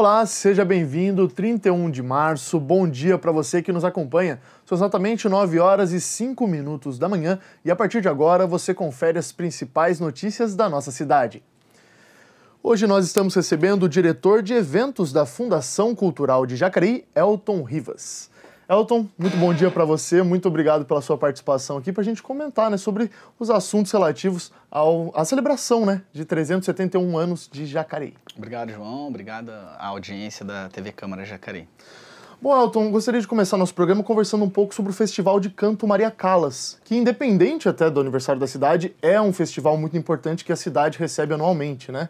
Olá, seja bem-vindo, 31 de março, bom dia para você que nos acompanha. São exatamente 9 horas e 5 minutos da manhã e a partir de agora você confere as principais notícias da nossa cidade. Hoje nós estamos recebendo o diretor de eventos da Fundação Cultural de Jacareí, Elton Rivas. Elton, muito bom dia para você, muito obrigado pela sua participação aqui para a gente comentar né, sobre os assuntos relativos ao, à celebração né, de 371 anos de Jacareí. Obrigado, João, obrigado à audiência da TV Câmara Jacareí. Bom, Elton, gostaria de começar nosso programa conversando um pouco sobre o Festival de Canto Maria Callas, que, independente até do aniversário da cidade, é um festival muito importante que a cidade recebe anualmente, né?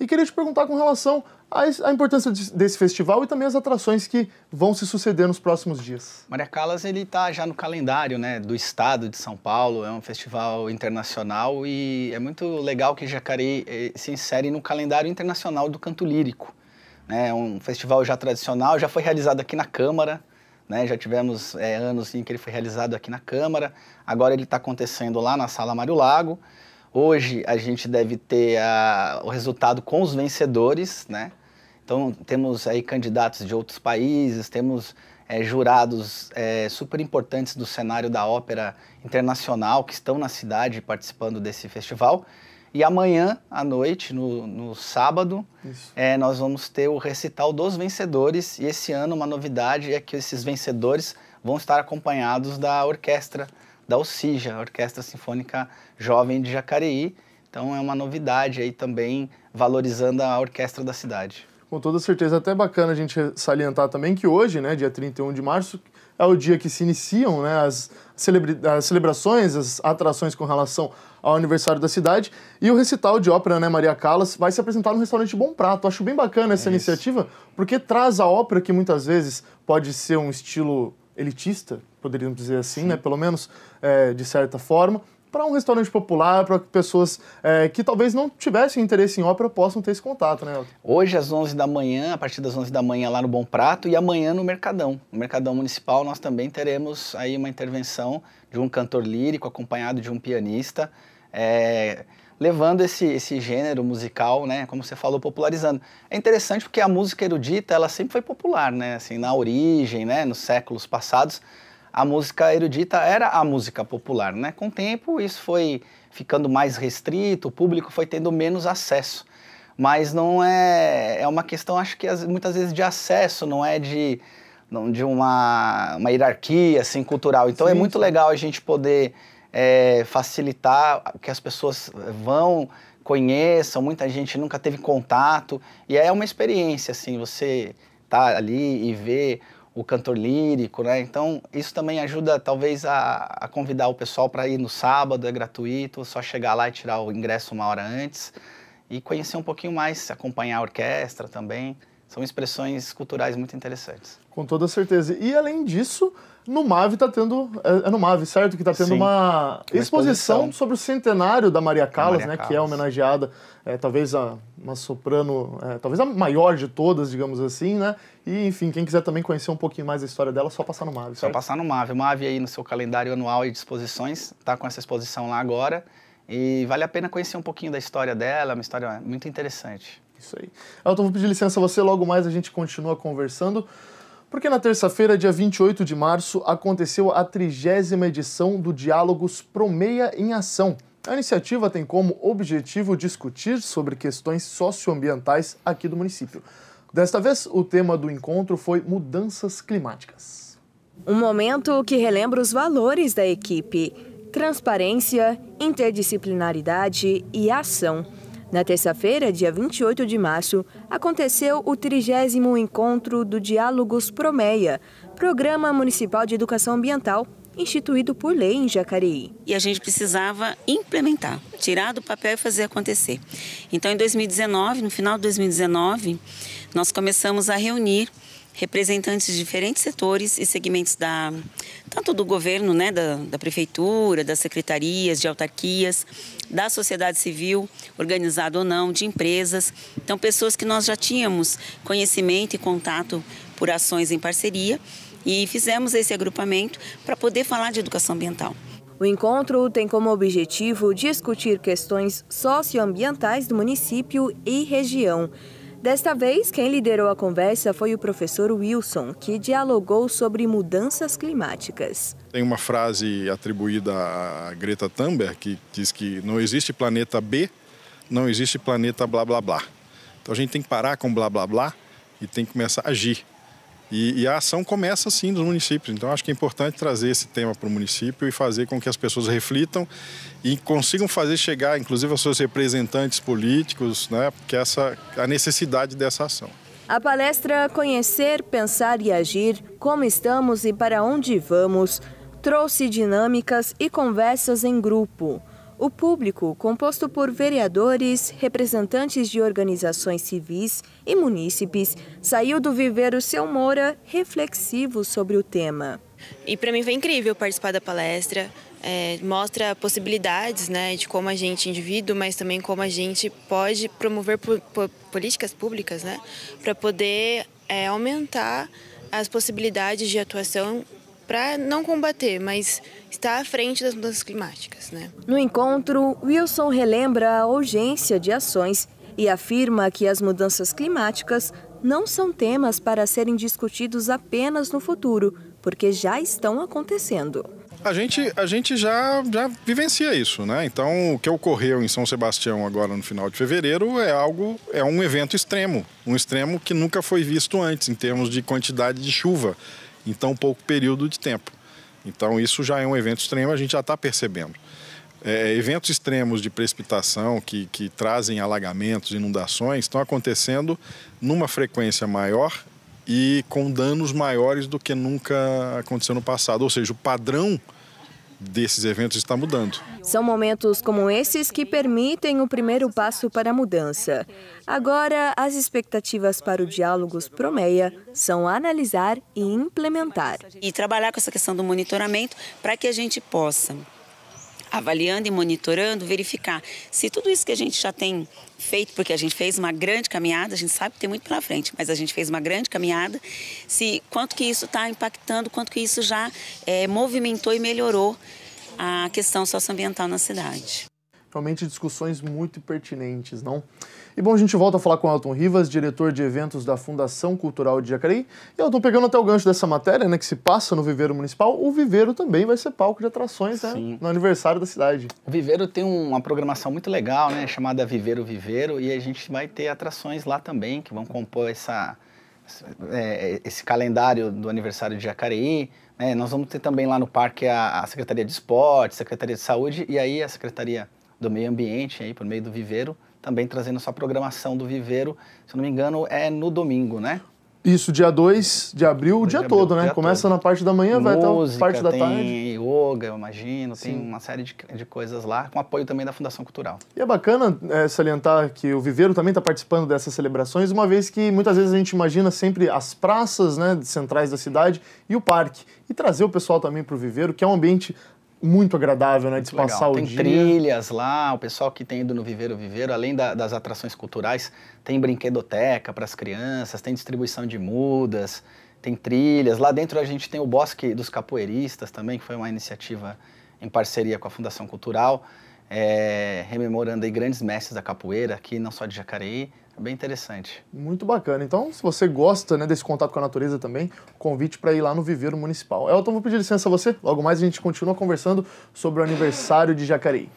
E queria te perguntar com relação à importância desse festival e também as atrações que vão se suceder nos próximos dias. Maria Callas ele está já no calendário né, do estado de São Paulo, é um festival internacional e é muito legal que Jacareí eh, se insere no calendário internacional do canto lírico. Né. É um festival já tradicional, já foi realizado aqui na Câmara, né, já tivemos é, anos em que ele foi realizado aqui na Câmara, agora ele está acontecendo lá na Sala Mário Lago. Hoje a gente deve ter a, ah, o resultado com os vencedores, né? Então temos aí candidatos de outros países, temos é, jurados é, super importantes do cenário da ópera internacional que estão na cidade participando desse festival. E amanhã à noite, no, no sábado, é, nós vamos ter o recital dos vencedores. E esse ano, uma novidade é que esses vencedores vão estar acompanhados da orquestra da OCIJA, Orquestra Sinfônica Jovem de Jacareí. Então é uma novidade aí também, valorizando a orquestra da cidade. Com toda certeza, até bacana a gente salientar também que hoje, né, dia 31 de março, é o dia que se iniciam né, as, celebra as celebrações, as atrações com relação ao aniversário da cidade. E o recital de ópera, né, Maria Callas, vai se apresentar no restaurante Bom Prato. Acho bem bacana essa é iniciativa, porque traz a ópera que muitas vezes pode ser um estilo elitista, poderíamos dizer assim, né? pelo menos é, de certa forma, para um restaurante popular, para que pessoas é, que talvez não tivessem interesse em ópera possam ter esse contato, né? Elton? Hoje às 11 da manhã, a partir das 11 da manhã lá no Bom Prato e amanhã no Mercadão. No Mercadão Municipal nós também teremos aí uma intervenção de um cantor lírico acompanhado de um pianista. É, levando esse, esse gênero musical, né, como você falou, popularizando. É interessante porque a música erudita, ela sempre foi popular, né, assim, na origem, né, nos séculos passados, a música erudita era a música popular, né? Com o tempo isso foi ficando mais restrito, o público foi tendo menos acesso. Mas não é, é uma questão, acho que muitas vezes de acesso, não é de, de uma, uma hierarquia assim, cultural. Então é sim, é muito sim. legal a gente poder é, facilitar que as pessoas vão, conheçam, muita gente nunca teve contato. E é uma experiência, assim, você tá ali e ver o cantor lírico, né? Então, isso também ajuda, talvez, a, a convidar o pessoal para ir no sábado, é gratuito, só chegar lá e tirar o ingresso uma hora antes e conhecer um pouquinho mais, acompanhar a orquestra também são expressões culturais muito interessantes. Com toda certeza. E além disso, no MAV está tendo, é, é, no MAV, certo? Que está tendo Sim, uma, uma exposição, exposição, sobre o centenário da Maria Callas, né? Que é homenageada, é, talvez a, uma soprano, é, talvez a maior de todas, digamos assim, né? E enfim, quem quiser também conhecer um pouquinho mais da história dela, só passar no MAV, certo? Só passar no MAV. O MAV aí no seu calendário anual e de exposições, está com essa exposição lá agora. E vale a pena conhecer um pouquinho da história dela, uma história muito interessante. Isso aí. Elton, vou pedir licença a você, logo mais a gente continua conversando. Porque na terça-feira, dia 28 de março, aconteceu a trigésima edição do Diálogos Promeia em Ação. A iniciativa tem como objetivo discutir sobre questões socioambientais aqui do município. Desta vez, o tema do encontro foi mudanças climáticas. Um momento que relembra os valores da equipe: transparência, interdisciplinaridade e ação. Na terça-feira, dia 28 de março, aconteceu o trigésimo encontro do Diálogos Promeia, Programa Municipal de Educação Ambiental, instituído por lei em Jacareí. E a gente precisava implementar, tirar do papel e fazer acontecer. Então, em 2019, no final de 2019, nós começamos a reunir representantes de diferentes setores e segmentos da tanto do governo, né, da, da prefeitura, das secretarias, de autarquias, da sociedade civil, organizada ou não, de empresas. Então, pessoas que nós já tínhamos conhecimento e contato por ações em parceria e fizemos esse agrupamento para poder falar de educação ambiental. O encontro tem como objetivo discutir questões socioambientais do município e região. Desta vez, quem liderou a conversa foi o professor Wilson, que dialogou sobre mudanças climáticas. Tem uma frase atribuída a Greta Thunberg que diz que não existe planeta B, não existe planeta blá blá blá. Então a gente tem que parar com blá blá blá e tem que começar a agir. E, e, a ação começa assim dos municípios. Então, acho que é importante trazer esse tema para o município e fazer com que as pessoas reflitam e consigam fazer chegar, inclusive, aos seus representantes políticos, né, que essa, a necessidade dessa ação. A palestra Conhecer, Pensar e Agir: Como Estamos e Para Onde Vamos trouxe dinâmicas e conversas em grupo. O público, composto por vereadores, representantes de organizações civis e munícipes, saiu do viver o Seu Moura reflexivo sobre o tema. E para mim foi incrível participar da palestra. É, mostra possibilidades né, de como a gente, indivíduo, mas também como a gente pode promover po po políticas públicas né, para poder é, aumentar as possibilidades de atuação para não combater, mas está à frente das mudanças climáticas. Né? No encontro, Wilson relembra a urgência de ações e afirma que as mudanças climáticas não são temas para serem discutidos apenas no futuro, porque já estão acontecendo. A gente, a gente já, já vivencia isso, né? Então, o que ocorreu em São Sebastião agora no final de fevereiro é algo, é um evento extremo, um extremo que nunca foi visto antes em termos de quantidade de chuva em tão pouco período de tempo. Então, isso já é um evento extremo, a gente já está percebendo. É, é, eventos extremos de precipitação que, que trazem alagamentos, inundações, estão acontecendo numa frequência maior e com danos maiores do que nunca aconteceu no passado. Ou seja, o padrão desses eventos está mudando. São momentos como esses que permitem o primeiro passo para a mudança. Agora, as expectativas para o Diálogos Promeia são analisar e implementar. E trabalhar com essa questão do monitoramento para que a gente possa avaliando e monitorando, verificar se tudo isso que a gente já tem feito, porque a gente fez uma grande caminhada, a gente sabe que tem muito pela frente, mas a gente fez uma grande caminhada, se quanto que isso está impactando, quanto que isso já é, movimentou e melhorou a questão socioambiental na cidade. Realmente discussões muito pertinentes, não? E bom, a gente volta a falar com Elton Rivas, diretor de eventos da Fundação Cultural de Jacareí. E Elton, pegando até o gancho dessa matéria, né, que se passa no Viveiro Municipal, o Viveiro também vai ser palco de atrações né, no aniversário da cidade. O Viveiro tem uma programação muito legal, né, chamada Viveiro Viveiro, e a gente vai ter atrações lá também que vão compor essa, é, esse calendário do aniversário de Jacareí. Né. Nós vamos ter também lá no parque a, a Secretaria de Esporte, Secretaria de Saúde e aí a Secretaria do meio ambiente, aí, por meio do viveiro, também trazendo sua programação do viveiro, se não me engano, é no domingo, né? Isso, dia 2 de abril, o dia abril, todo, né? Dia Começa todo. na parte da manhã, Música, vai até a parte da tem tarde. Tem yoga, eu imagino, Sim. tem uma série de, de coisas lá, com apoio também da Fundação Cultural. E é bacana é, salientar que o Viveiro também está participando dessas celebrações, uma vez que muitas vezes a gente imagina sempre as praças né, centrais da cidade e o parque. E trazer o pessoal também para o Viveiro, que é um ambiente muito agradável, né? de muito passar legal. o tem dia. Tem trilhas lá, o pessoal que tem ido no Viveiro Viveiro, além da, das atrações culturais, tem brinquedoteca para as crianças, tem distribuição de mudas, tem trilhas. Lá dentro a gente tem o Bosque dos Capoeiristas também, que foi uma iniciativa em parceria com a Fundação Cultural, é, rememorando aí grandes mestres da capoeira aqui, não só de Jacareí, é bem interessante. Muito bacana. Então, se você gosta né, desse contato com a natureza também, convite para ir lá no Viveiro Municipal. Elton, vou pedir licença a você. Logo mais a gente continua conversando sobre o aniversário de Jacareí.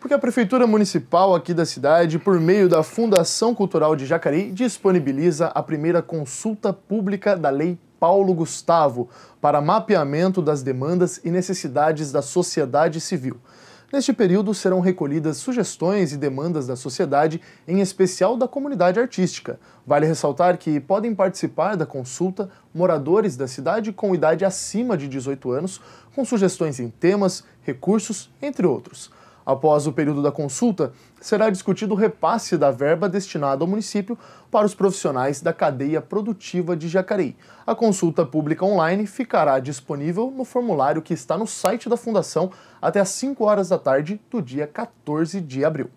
Porque a Prefeitura Municipal aqui da cidade, por meio da Fundação Cultural de Jacareí, disponibiliza a primeira consulta pública da Lei Paulo Gustavo para mapeamento das demandas e necessidades da sociedade civil. Neste período serão recolhidas sugestões e demandas da sociedade, em especial da comunidade artística. Vale ressaltar que podem participar da consulta moradores da cidade com idade acima de 18 anos, com sugestões em temas, recursos, entre outros. Após o período da consulta, será discutido o repasse da verba destinada ao município para os profissionais da cadeia produtiva de Jacareí. A consulta pública online ficará disponível no formulário que está no site da Fundação até às 5 horas da tarde do dia 14 de abril.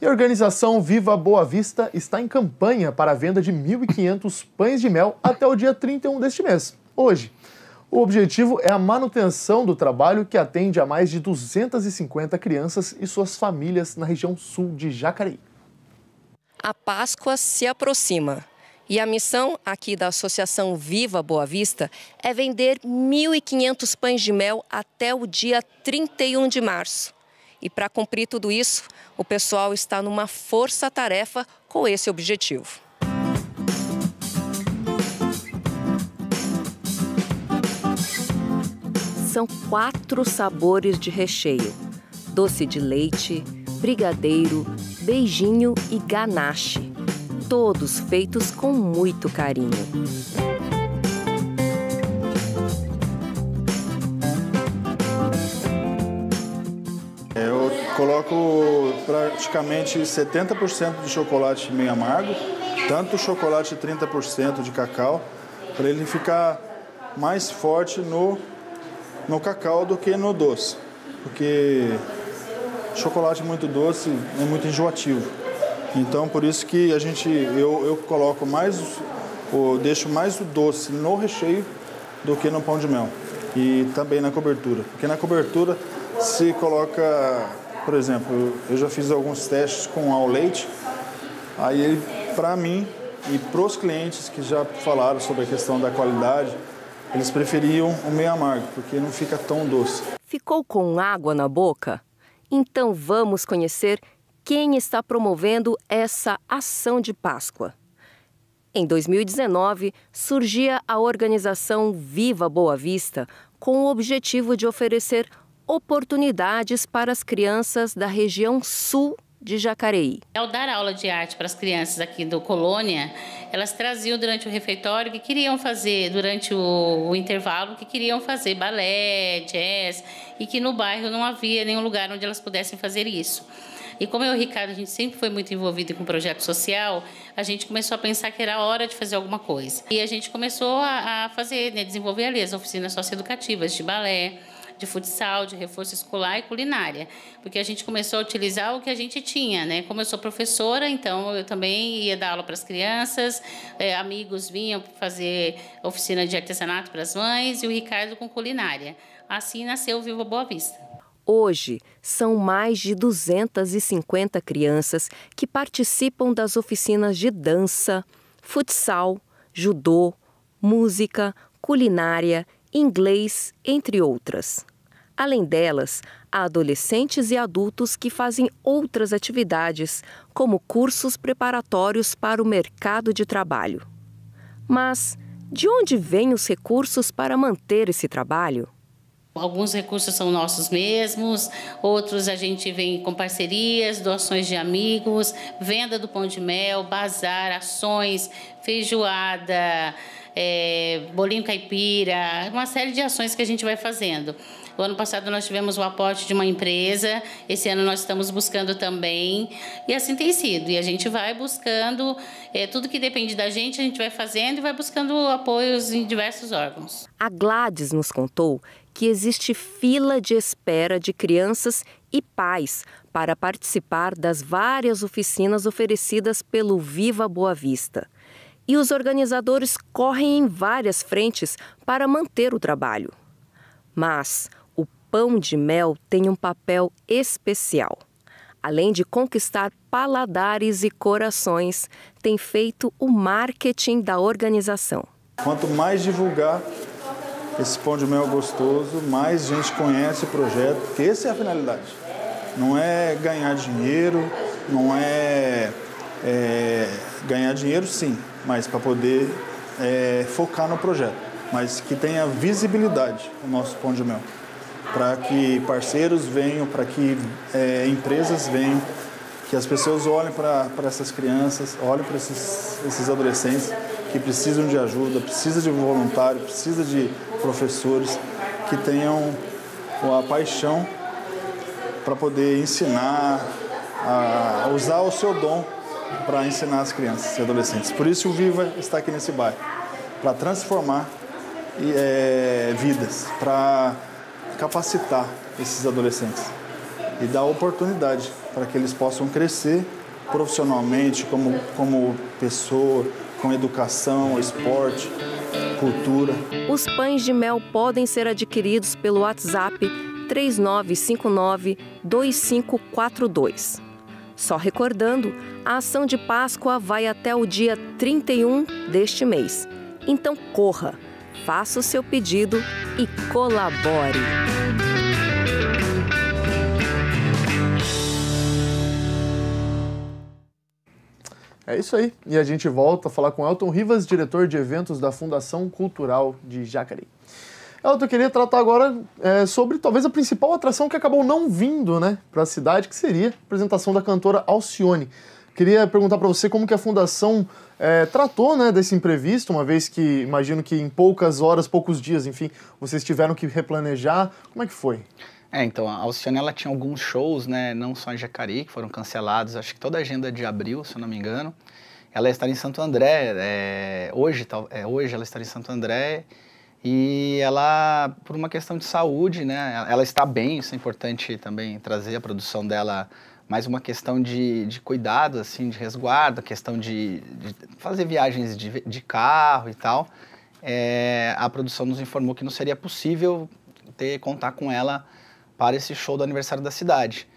E a organização Viva Boa Vista está em campanha para a venda de 1.500 pães de mel até o dia 31 deste mês, hoje. O objetivo é a manutenção do trabalho que atende a mais de 250 crianças e suas famílias na região sul de Jacareí. A Páscoa se aproxima. E a missão aqui da Associação Viva Boa Vista é vender 1.500 pães de mel até o dia 31 de março. E para cumprir tudo isso, o pessoal está numa força-tarefa com esse objetivo. são quatro sabores de recheio: doce de leite, brigadeiro, beijinho e ganache. Todos feitos com muito carinho. Eu coloco praticamente 70% de chocolate meio amargo, tanto chocolate 30% de cacau, para ele ficar mais forte no no cacau do que no doce, porque chocolate é muito doce é muito enjoativo. Então por isso que a gente eu, eu coloco mais ou deixo mais o doce no recheio do que no pão de mel e também na cobertura, porque na cobertura se coloca, por exemplo, eu já fiz alguns testes com ao leite, aí para mim e para os clientes que já falaram sobre a questão da qualidade eles preferiam o meio amargo, porque não fica tão doce. Ficou com água na boca? Então vamos conhecer quem está promovendo essa ação de Páscoa. Em 2019, surgia a organização Viva Boa Vista com o objetivo de oferecer oportunidades para as crianças da região sul de Jacareí. Ao dar aula de arte para as crianças aqui do Colônia, elas traziam durante o refeitório que queriam fazer, durante o, o intervalo, que queriam fazer balé, jazz, e que no bairro não havia nenhum lugar onde elas pudessem fazer isso. E como eu e o Ricardo, a gente sempre foi muito envolvido com o projeto social, a gente começou a pensar que era hora de fazer alguma coisa. E a gente começou a, a fazer, né, desenvolver ali as oficinas socioeducativas de balé, de futsal, de reforço escolar e culinária, porque a gente começou a utilizar o que a gente tinha, né? Como eu sou professora, então eu também ia dar aula para as crianças, é, amigos vinham fazer oficina de artesanato para as mães e o Ricardo com culinária. Assim nasceu o Viva Boa Vista. Hoje, são mais de 250 crianças que participam das oficinas de dança, futsal, judô, música, culinária, inglês, entre outras. Além delas, há adolescentes e adultos que fazem outras atividades, como cursos preparatórios para o mercado de trabalho. Mas de onde vêm os recursos para manter esse trabalho? Alguns recursos são nossos mesmos, outros a gente vem com parcerias, doações de amigos, venda do pão de mel, bazar, ações, feijoada, é, bolinho caipira, uma série de ações que a gente vai fazendo. O ano passado nós tivemos o aporte de uma empresa, esse ano nós estamos buscando também, e assim tem sido. E a gente vai buscando, é, tudo que depende da gente, a gente vai fazendo e vai buscando apoios em diversos órgãos. A Gladys nos contou que existe fila de espera de crianças e pais para participar das várias oficinas oferecidas pelo Viva Boa Vista. E os organizadores correm em várias frentes para manter o trabalho. Mas pão de mel tem um papel especial. Além de conquistar paladares e corações, tem feito o marketing da organização. Quanto mais divulgar esse pão de mel gostoso, mais gente conhece o projeto, porque essa é a finalidade. Não é ganhar dinheiro, não é, é ganhar dinheiro sim, mas para poder é, focar no projeto, mas que tenha visibilidade o nosso pão de mel para que parceiros venham, para que é, empresas venham, que as pessoas olhem para essas crianças, olhem para esses, esses adolescentes que precisam de ajuda, precisa de voluntário, precisa de professores que tenham a paixão para poder ensinar, a usar o seu dom para ensinar as crianças e adolescentes. Por isso o Viva está aqui nesse bairro, para transformar é, vidas, para capacitar esses adolescentes e dar oportunidade para que eles possam crescer profissionalmente, como, como pessoa, com educação, esporte, cultura. Os pães de mel podem ser adquiridos pelo WhatsApp 3959-2542. Só recordando, a ação de Páscoa vai até o dia 31 deste mês. Então corra! faça o seu pedido e colabore. É isso aí. E a gente volta a falar com Elton Rivas, diretor de eventos da Fundação Cultural de Jacareí. Elton, eu queria tratar agora é, sobre talvez a principal atração que acabou não vindo né, para a cidade, que seria a apresentação da cantora Alcione. Queria perguntar para você como que a fundação é, tratou né, desse imprevisto, uma vez que imagino que em poucas horas, poucos dias, enfim, vocês tiveram que replanejar. Como é que foi? É, então, a Alcione, ela tinha alguns shows, né, não só em Jacareí, que foram cancelados, acho que toda a agenda de abril, se eu não me engano. Ela está em Santo André, é, hoje, é, hoje ela está em Santo André, e ela, por uma questão de saúde, né, ela está bem, isso é importante também trazer a produção dela mais uma questão de, de cuidado, assim, de resguardo, questão de, de fazer viagens de, de, carro e tal, é, a produção nos informou que não seria possível ter contar com ela para esse show do aniversário da cidade.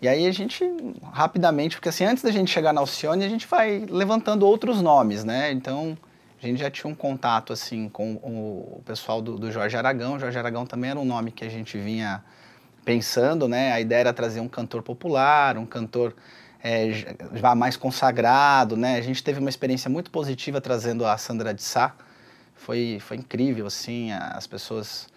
E aí a gente, rapidamente, porque assim, antes da gente chegar na Alcione, a gente vai levantando outros nomes, né? Então, a gente já tinha um contato, assim, com o pessoal do, do Jorge Aragão. O Jorge Aragão também era um nome que a gente vinha pensando, né? A ideia era trazer um cantor popular, um cantor é, já mais consagrado, né? A gente teve uma experiência muito positiva trazendo a Sandra de Sá. Foi, foi incrível, assim, as pessoas...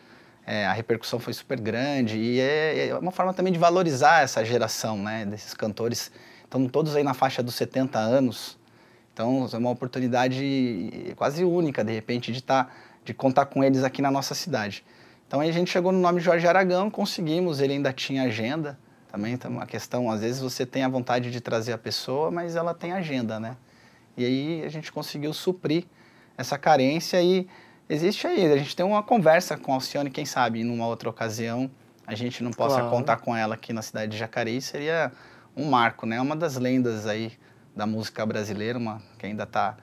É, a repercussão foi super grande e é, é, uma forma também de valorizar essa geração, né? Desses cantores. Estão todos aí na faixa dos 70 anos. Então, é uma oportunidade quase única, de repente, de, tá, de contar com eles aqui na nossa cidade. Então aí a gente chegou no nome Jorge Aragão, conseguimos, ele ainda tinha agenda também, então a questão, às vezes você tem a vontade de trazer a pessoa, mas ela tem agenda, né? E aí a gente conseguiu suprir essa carência e existe aí, a gente tem uma conversa com a Alcione, quem sabe, numa outra ocasião, a gente não possa claro. contar com ela aqui na cidade de Jacareí, seria um marco, né? É uma das lendas aí da música brasileira, uma que ainda está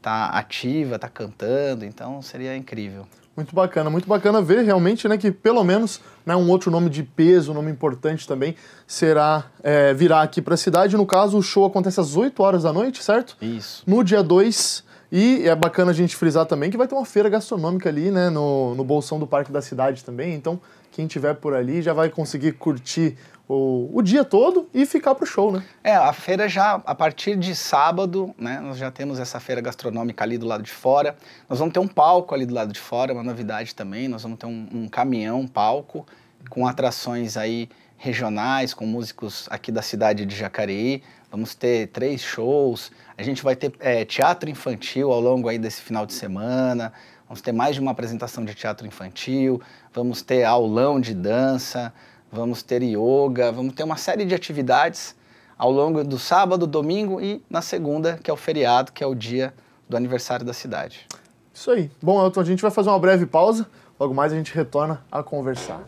tá ativa, está cantando, então seria incrível. Muito bacana, muito bacana ver realmente né, que pelo menos né, um outro nome de peso, um nome importante também, será é, aqui para a cidade. No caso, o show acontece às 8 horas da noite, certo? Isso. No dia 2, e é bacana a gente frisar também que vai ter uma feira gastronômica ali, né, no, no Bolsão do Parque da Cidade também. Então, quem tiver por ali já vai conseguir curtir o, o dia todo e ficar pro show, né? É, a feira já, a partir de sábado, né, nós já temos essa feira gastronômica ali do lado de fora. Nós vamos ter um palco ali do lado de fora, uma novidade também. Nós vamos ter um, um caminhão, um palco, com atrações aí regionais, com músicos aqui da cidade de Jacareí, Vamos ter três shows. A gente vai ter é, teatro infantil ao longo aí desse final de semana. Vamos ter mais de uma apresentação de teatro infantil. Vamos ter aulão de dança. Vamos ter yoga. Vamos ter uma série de atividades ao longo do sábado, domingo e na segunda, que é o feriado, que é o dia do aniversário da cidade. Isso aí. Bom, Elton, a gente vai fazer uma breve pausa. Logo mais a gente retorna a conversar.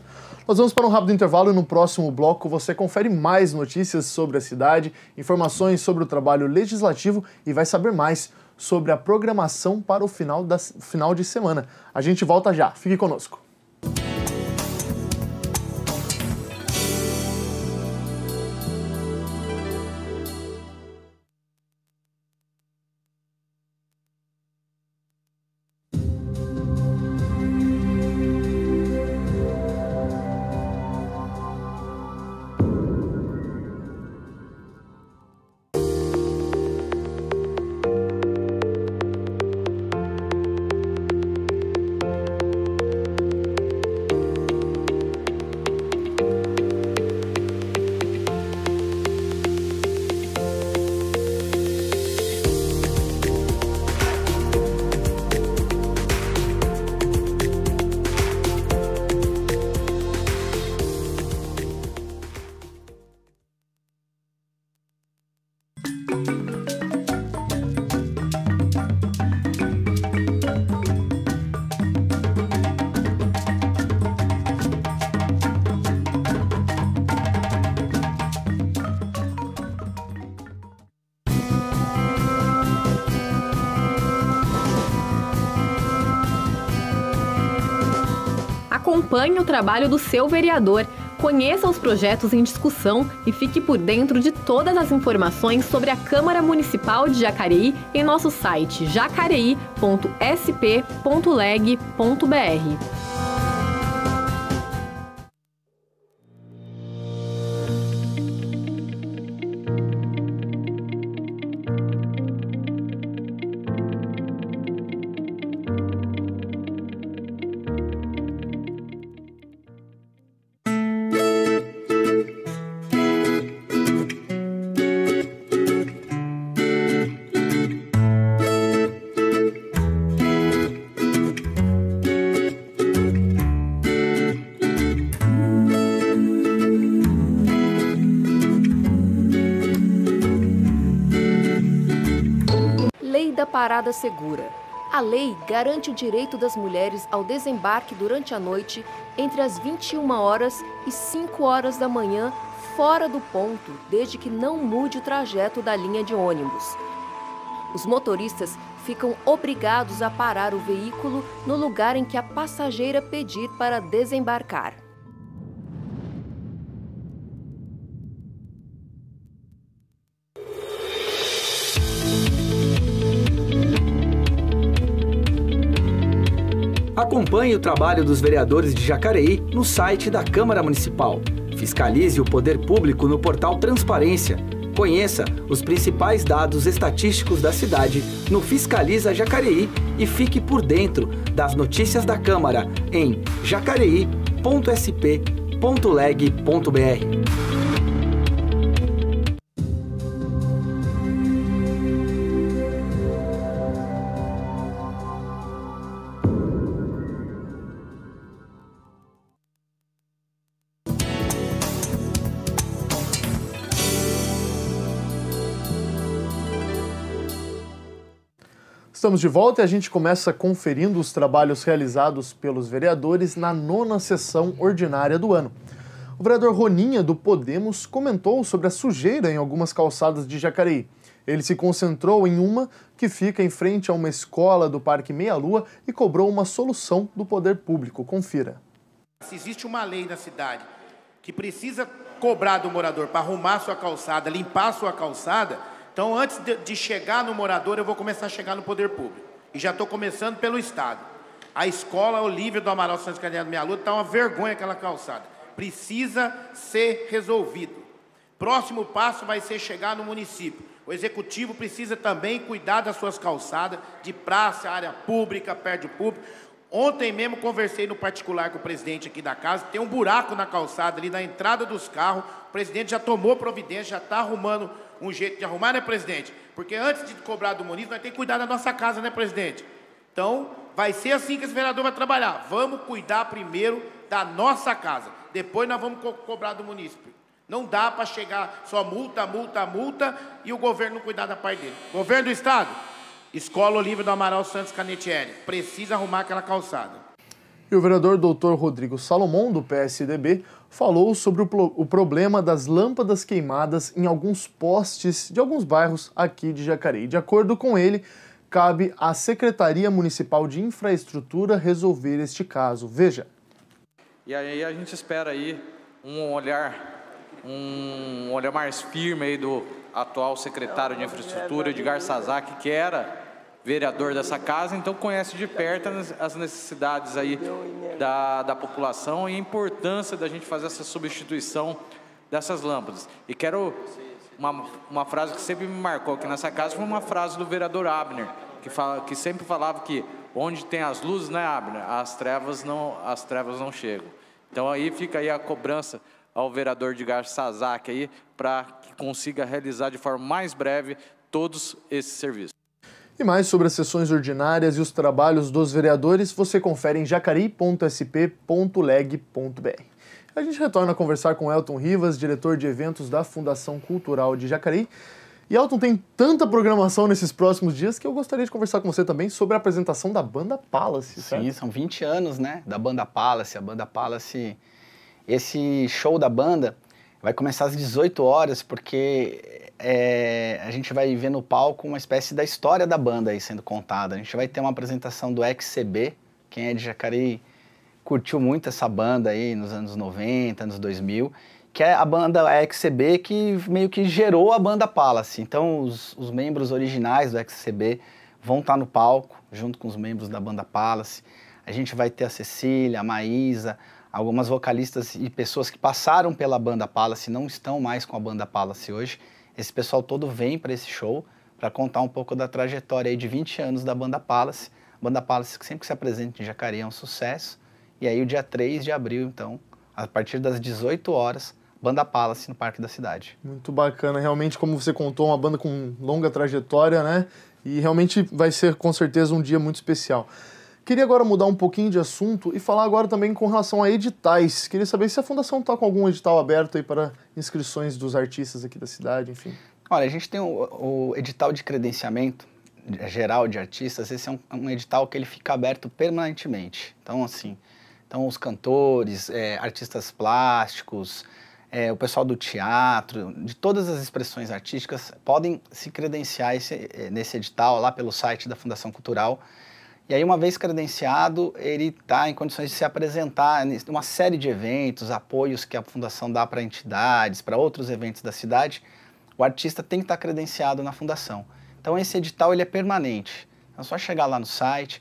Nós vamos para um rápido intervalo e no próximo bloco você confere mais notícias sobre a cidade, informações sobre o trabalho legislativo e vai saber mais sobre a programação para o final, da, final de semana. A gente volta já, fique conosco. acompanhe o trabalho do seu vereador, conheça os projetos em discussão e fique por dentro de todas as informações sobre a Câmara Municipal de Jacareí em nosso site jacareí.sp.leg.br. parada segura. A lei garante o direito das mulheres ao desembarque durante a noite entre as 21 horas e 5 horas da manhã fora do ponto, desde que não mude o trajeto da linha de ônibus. Os motoristas ficam obrigados a parar o veículo no lugar em que a passageira pedir para desembarcar. Acompanhe o trabalho dos vereadores de Jacareí no site da Câmara Municipal. Fiscalize o poder público no portal Transparência. Conheça os principais dados estatísticos da cidade no Fiscaliza Jacareí e fique por dentro das notícias da Câmara em jacareí.sp.leg.br. Estamos de volta e a gente começa conferindo os trabalhos realizados pelos vereadores na nona sessão ordinária do ano. O vereador Roninha, do Podemos, comentou sobre a sujeira em algumas calçadas de Jacareí. Ele se concentrou em uma que fica em frente a uma escola do Parque Meia Lua e cobrou uma solução do poder público. Confira. Se existe uma lei na cidade que precisa cobrar do morador para arrumar sua calçada, limpar sua calçada, então, antes de, chegar no morador, eu vou começar a chegar no poder público. E já estou começando pelo Estado. A escola Olívia do Amaral Santos Candidato Minha Luta está uma vergonha aquela calçada. Precisa ser resolvido. Próximo passo vai ser chegar no município. O executivo precisa também cuidar das suas calçadas, de praça, área pública, perto do público. Ontem mesmo conversei no particular com o presidente aqui da casa, tem um buraco na calçada ali, na entrada dos carros. O presidente já tomou providência, já está arrumando um jeito de arrumar, né, presidente? Porque antes de cobrar do município, nós temos que cuidar da nossa casa, né, presidente? Então, vai ser assim que esse vereador vai trabalhar. Vamos cuidar primeiro da nossa casa. Depois nós vamos co cobrar do município. Não dá para chegar só multa, multa, multa e o governo não cuidar da parte dele. Governo do Estado, Escola Olívia do Amaral Santos Canetieri, precisa arrumar aquela calçada. E o vereador doutor Rodrigo Salomão, do PSDB, falou sobre o, o problema das lâmpadas queimadas em alguns postes de alguns bairros aqui de Jacareí. De acordo com ele, cabe à Secretaria Municipal de Infraestrutura resolver este caso. Veja. E aí a gente espera aí um olhar, um olhar mais firme aí do atual secretário de Infraestrutura, Edgar Sazak, que era vereador dessa casa, então conhece de perto as necessidades aí da, da população e a importância da gente fazer essa substituição dessas lâmpadas. E quero uma, uma frase que sempre me marcou aqui nessa casa foi uma frase do vereador Abner, que, fala, que sempre falava que onde tem as luzes, né, Abner, as trevas não, as trevas não chegam. Então aí fica aí a cobrança ao vereador de Sazak aí para que consiga realizar de forma mais breve todos esses serviços. E mais sobre as sessões ordinárias e os trabalhos dos vereadores você confere em jacareí.sp.leg.br. A gente retorna a conversar com Elton Rivas, diretor de eventos da Fundação Cultural de Jacareí. E Elton, tem tanta programação nesses próximos dias que eu gostaria de conversar com você também sobre a apresentação da Banda Palace. Certo? Sim, são 20 anos, né, da Banda Palace. A Banda Palace, esse show da banda, Vai começar às 18 horas, porque é, a gente vai ver no palco uma espécie da história da banda aí sendo contada. A gente vai ter uma apresentação do XCB, quem é de Jacareí curtiu muito essa banda aí nos anos 90, anos 2000, que é a banda XCB que meio que gerou a banda Palace. Então os, os membros originais do XCB vão estar tá no palco, junto com os membros da banda Palace. A gente vai ter a Cecília, a Maísa, Algumas vocalistas e pessoas que passaram pela banda Palace não estão mais com a banda Palace hoje. Esse pessoal todo vem para esse show para contar um pouco da trajetória de 20 anos da banda Palace. A banda Palace que sempre que se apresenta em Jacareí é um sucesso. E aí o dia 3 de abril, então, a partir das 18 horas, Banda Palace no Parque da Cidade. Muito bacana, realmente, como você contou, uma banda com longa trajetória, né? E realmente vai ser com certeza um dia muito especial. Queria agora mudar um pouquinho de assunto e falar agora também com relação a editais. Queria saber se a Fundação está com algum edital aberto aí para inscrições dos artistas aqui da cidade, enfim. Olha, a gente tem o, o edital de credenciamento geral de artistas. Esse é um, um, edital que ele fica aberto permanentemente. Então, assim, então os cantores, é, artistas plásticos, é, o pessoal do teatro, de todas as expressões artísticas, podem se credenciar esse, é, nesse edital lá pelo site da Fundação Cultural e aí, uma vez credenciado, ele está em condições de se apresentar em uma série de eventos, apoios que a fundação dá para entidades, para outros eventos da cidade. O artista tem que estar tá credenciado na fundação. Então, esse edital ele é permanente. É só chegar lá no site.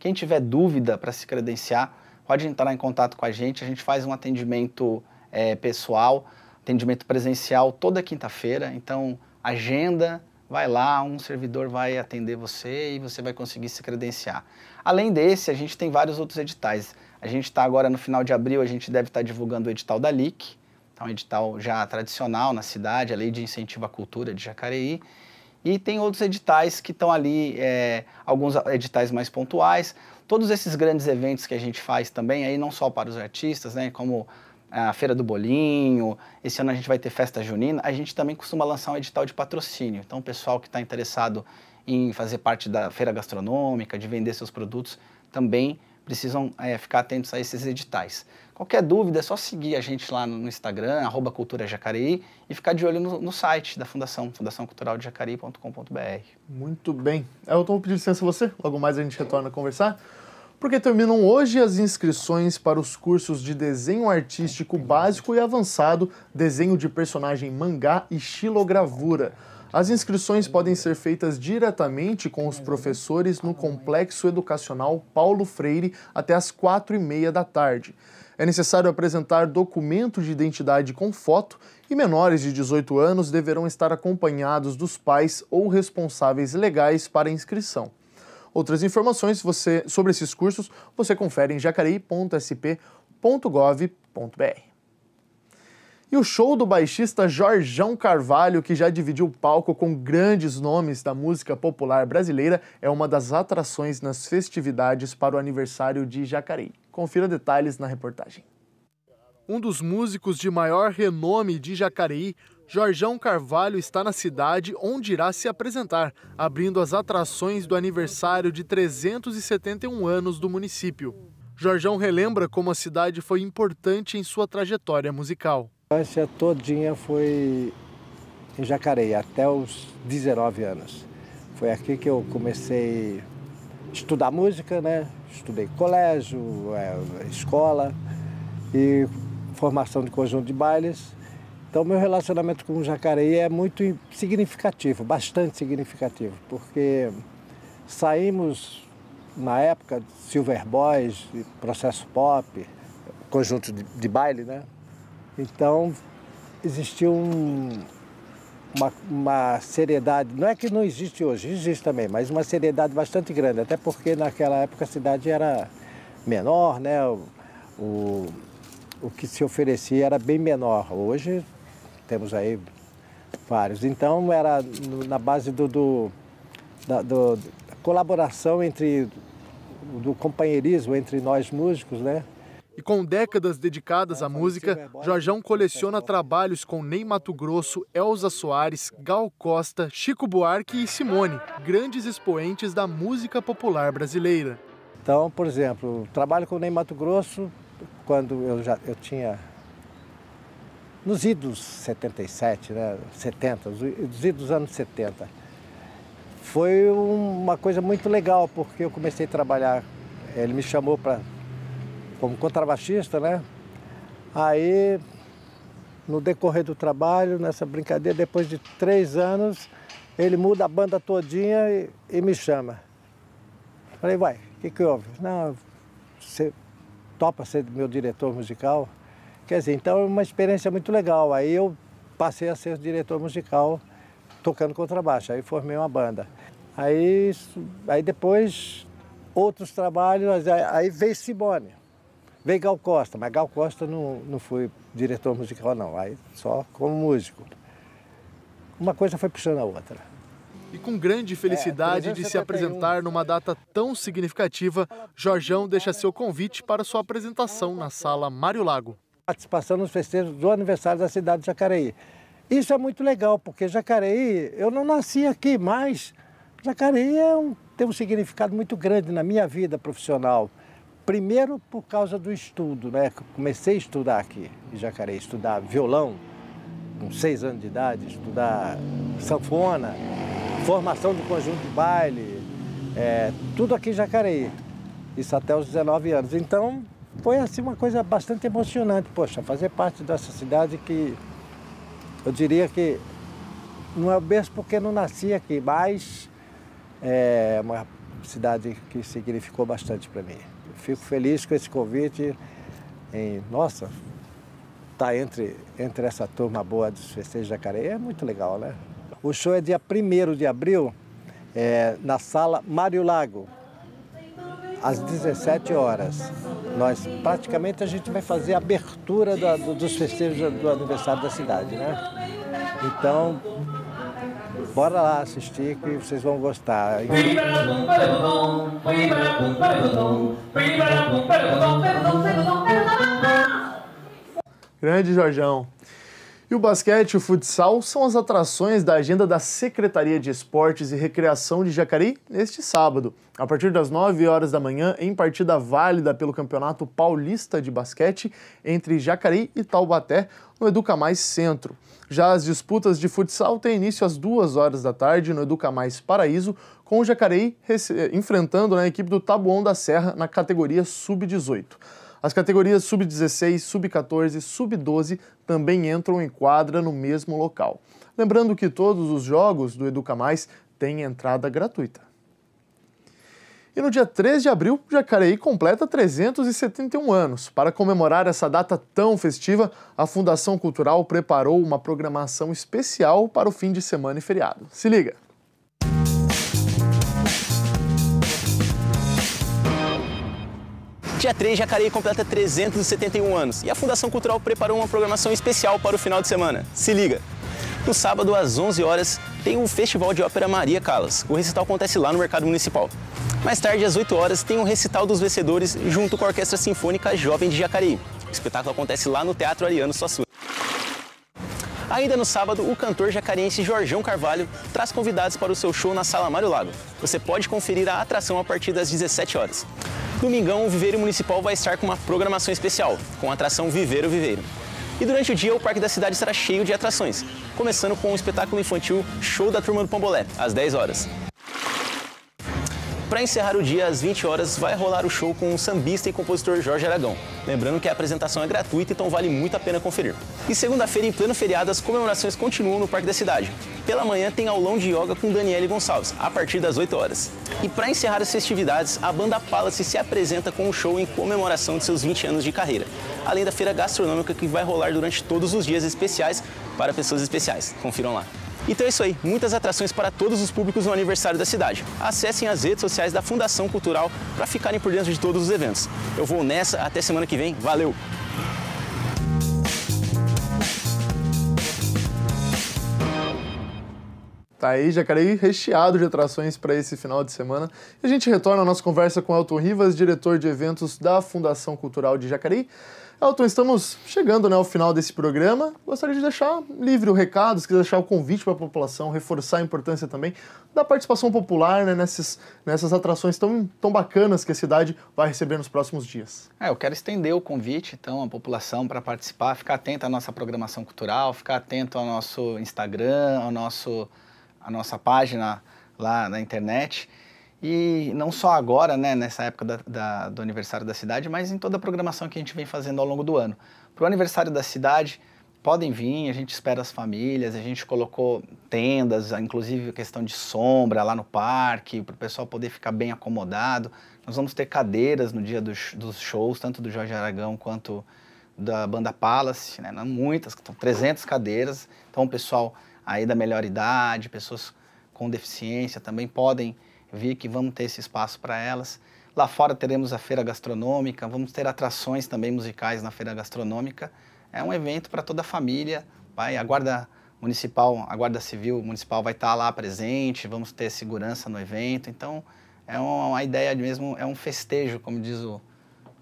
Quem tiver dúvida para se credenciar, pode entrar em contato com a gente. A gente faz um atendimento é, pessoal, atendimento presencial toda quinta-feira. Então, agenda, vai lá, um servidor vai atender você e você vai conseguir se credenciar. Além desse, a gente tem vários outros editais. A gente está agora no final de abril, a gente deve estar tá divulgando o edital da LIC, é tá um edital já tradicional na cidade, a Lei de Incentivo à Cultura de Jacareí. E tem outros editais que estão ali, é, alguns editais mais pontuais. Todos esses grandes eventos que a gente faz também, aí não só para os artistas, né, como a Feira do Bolinho, esse ano a gente vai ter festa junina, a gente também costuma lançar um edital de patrocínio. Então, o pessoal que está interessado em fazer parte da feira gastronômica, de vender seus produtos, também precisam é, ficar atentos a esses editais. Qualquer dúvida é só seguir a gente lá no Instagram, arroba Cultura Jacareí, e ficar de olho no, no site da Fundação, fundaçãoculturaldejacareí.com.br. Muito bem. Eu estou pedindo licença a você, logo mais a gente retorna a conversar porque terminam hoje as inscrições para os cursos de desenho artístico básico e avançado, desenho de personagem mangá e xilogravura. As inscrições podem ser feitas diretamente com os professores no Complexo Educacional Paulo Freire até às quatro e meia da tarde. É necessário apresentar documento de identidade com foto e menores de 18 anos deverão estar acompanhados dos pais ou responsáveis legais para a inscrição. Outras informações você, sobre esses cursos você confere em jacareí.sp.gov.br. E o show do baixista Jorjão Carvalho, que já dividiu o palco com grandes nomes da música popular brasileira, é uma das atrações nas festividades para o aniversário de Jacareí. Confira detalhes na reportagem. Um dos músicos de maior renome de Jacareí Jorjão Carvalho está na cidade onde irá se apresentar, abrindo as atrações do aniversário de 371 anos do município. Jorjão relembra como a cidade foi importante em sua trajetória musical. A infância todinha foi em Jacareí, até os 19 anos. Foi aqui que eu comecei a estudar música, né? Estudei colégio, é, escola e formação de conjunto de bailes então, meu relacionamento com o Jacareí é muito significativo, bastante significativo, porque saímos na época de Silver Boys, de processo pop, conjunto de, de baile, né? Então, existia um, uma, uma, seriedade, não é que não existe hoje, existe também, mas uma seriedade bastante grande, até porque naquela época a cidade era menor, né? O, o, o que se oferecia era bem menor. Hoje temos aí vários. Então era na base do, do da do, colaboração entre do companheirismo entre nós músicos, né? E com décadas dedicadas à música, Jorjão coleciona trabalhos com Ney Mato Grosso, Elza Soares, Gal Costa, Chico Buarque e Simone, grandes expoentes da música popular brasileira. Então, por exemplo, trabalho com Ney Mato Grosso, quando eu já eu tinha nos idos 77, né, 70, nos idos anos 70. Foi uma coisa muito legal, porque eu comecei a trabalhar, ele me chamou para como contrabaixista, né? Aí, no decorrer do trabalho, nessa brincadeira, depois de três anos, ele muda a banda todinha e, e me chama. Falei, vai, o que, que houve? Não, você topa ser meu diretor musical? Quer dizer, então é uma experiência muito legal. Aí eu passei a ser diretor musical tocando contrabaixo, aí formei uma banda. Aí, aí depois, outros trabalhos, aí veio Simone, veio Gal Costa, mas Gal Costa não, não foi diretor musical não, aí só como músico. Uma coisa foi puxando a outra. E com grande felicidade é, de se apresentar numa data tão significativa, Jorjão deixa seu convite para sua apresentação na sala Mário Lago participação nos festejos do aniversário da cidade de Jacareí. Isso é muito legal, porque Jacareí, eu não nasci aqui, mas Jacareí é um, tem um significado muito grande na minha vida profissional. Primeiro por causa do estudo, né? Comecei a estudar aqui em Jacareí, estudar violão, com seis anos de idade, estudar sanfona, formação do conjunto de baile, é, tudo aqui em Jacareí. Isso até os 19 anos. Então, foi assim uma coisa bastante emocionante, poxa, fazer parte dessa cidade que eu diria que não é o mesmo porque não nasci aqui, mas é uma cidade que significou bastante para mim. fico feliz com esse convite em, nossa, estar tá entre, entre essa turma boa dos festejos de Jacareí é muito legal, né? O show é dia 1 de abril, é, na sala Mário Lago, às 17 horas. Nós praticamente a gente vai fazer a abertura do, dos festejos do aniversário da cidade, né? Então, bora lá assistir que vocês vão gostar. Grande Jorjão. E o basquete e o futsal são as atrações da agenda da Secretaria de Esportes e Recreação de Jacareí neste sábado. A partir das 9 horas da manhã, em partida válida pelo Campeonato Paulista de Basquete entre Jacareí e Taubaté, no Educa Mais Centro. Já as disputas de futsal têm início às 2 horas da tarde no Educa Mais Paraíso, com o Jacareí enfrentando né, a equipe do Tabuão da Serra na categoria Sub-18. As categorias sub-16, sub-14, sub-12 também entram em quadra no mesmo local. Lembrando que todos os jogos do Educa Mais têm entrada gratuita. E no dia 3 de abril, Jacareí completa 371 anos. Para comemorar essa data tão festiva, a Fundação Cultural preparou uma programação especial para o fim de semana e feriado. Se liga! Dia 3, Jacareí completa 371 anos e a Fundação Cultural preparou uma programação especial para o final de semana. Se liga! No sábado, às 11 horas, tem o Festival de Ópera Maria Callas. O recital acontece lá no Mercado Municipal. Mais tarde, às 8 horas, tem o um recital dos vencedores junto com a Orquestra Sinfônica Jovem de Jacareí. O espetáculo acontece lá no Teatro Ariano Suassuna. Ainda no sábado, o cantor jacarense Jorgão Carvalho traz convidados para o seu show na Sala Mário Lago. Você pode conferir a atração a partir das 17 horas. Domingão, o Viveiro Municipal vai estar com uma programação especial, com a atração Viveiro Viveiro. E durante o dia, o Parque da Cidade estará cheio de atrações, começando com o espetáculo infantil Show da Turma do Pombolé, às 10 horas. Para encerrar o dia, às 20 horas, vai rolar o show com o sambista e compositor Jorge Aragão. Lembrando que a apresentação é gratuita, então vale muito a pena conferir. E segunda-feira, em pleno feriado, as comemorações continuam no Parque da Cidade. Pela manhã tem aulão de yoga com Daniele Gonçalves, a partir das 8 horas. E para encerrar as festividades, a banda Palace se apresenta com um show em comemoração de seus 20 anos de carreira, além da feira gastronômica que vai rolar durante todos os dias especiais para pessoas especiais. Confiram lá. Então é isso aí, muitas atrações para todos os públicos no aniversário da cidade. Acessem as redes sociais da Fundação Cultural para ficarem por dentro de todos os eventos. Eu vou nessa, até semana que vem. Valeu! Tá aí, Jacareí recheado de atrações para esse final de semana. E a gente retorna à nossa conversa com Elton Rivas, diretor de eventos da Fundação Cultural de Jacareí. Elton, estamos chegando né, ao final desse programa. Gostaria de deixar livre o recado, se quiser deixar o convite para a população, reforçar a importância também da participação popular né, nessas, nessas atrações tão, tão bacanas que a cidade vai receber nos próximos dias. É, eu quero estender o convite, então, à população para participar, ficar atento à nossa programação cultural, ficar atento ao nosso Instagram, ao nosso, à nossa página lá na internet. E não só agora, né, nessa época da, da, do aniversário da cidade, mas em toda a programação que a gente vem fazendo ao longo do ano. Para o aniversário da cidade, podem vir, a gente espera as famílias, a gente colocou tendas, inclusive questão de sombra lá no parque, para o pessoal poder ficar bem acomodado. Nós vamos ter cadeiras no dia dos, dos shows, tanto do Jorge Aragão quanto da banda Palace, né? muitas, são 300 cadeiras. Então, o pessoal aí da melhor idade, pessoas com deficiência também podem vi que vamos ter esse espaço para elas. Lá fora teremos a feira gastronômica, vamos ter atrações também musicais na feira gastronômica. É um evento para toda a família, vai, a guarda municipal, a guarda civil municipal vai estar tá lá presente, vamos ter segurança no evento. Então, é, é uma, ideia mesmo, é um festejo, como diz o,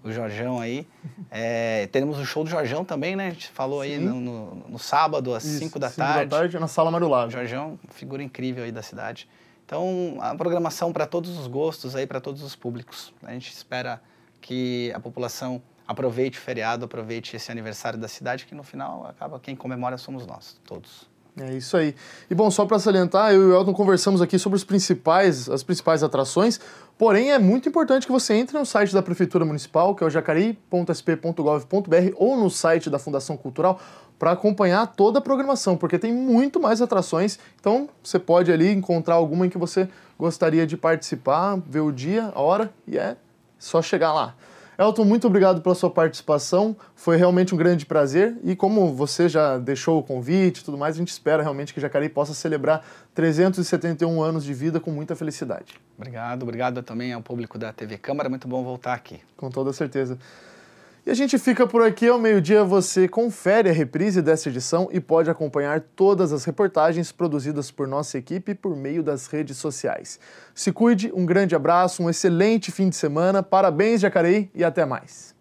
o Jorjão aí. É, teremos o show do Jorjão também, né? A gente falou Sim. aí no, no, no, sábado, às 5 da cinco tarde. 5 da tarde, na Sala Marulá Jorjão, figura incrível aí da cidade. Então, a programação para todos os gostos aí, para todos os públicos. A gente espera que a população aproveite o feriado, aproveite esse aniversário da cidade, que no final acaba quem comemora somos nós, todos. É isso aí. E bom, só para salientar, eu e o Elton conversamos aqui sobre os principais, as principais atrações, porém é muito importante que você entre no site da Prefeitura Municipal, que é o jacari.sp.gov.br, ou no site da Fundação Cultural, para acompanhar toda a programação, porque tem muito mais atrações. Então você pode ali encontrar alguma em que você gostaria de participar, ver o dia, a hora e é só chegar lá. Elton, muito obrigado pela sua participação. Foi realmente um grande prazer. E como você já deixou o convite e tudo mais, a gente espera realmente que Jacareí possa celebrar 371 anos de vida com muita felicidade. Obrigado, obrigado também ao público da TV Câmara. Muito bom voltar aqui. Com toda certeza. E a gente fica por aqui ao meio-dia. Você confere a reprise dessa edição e pode acompanhar todas as reportagens produzidas por nossa equipe por meio das redes sociais. Se cuide, um grande abraço, um excelente fim de semana, parabéns, Jacareí, e até mais.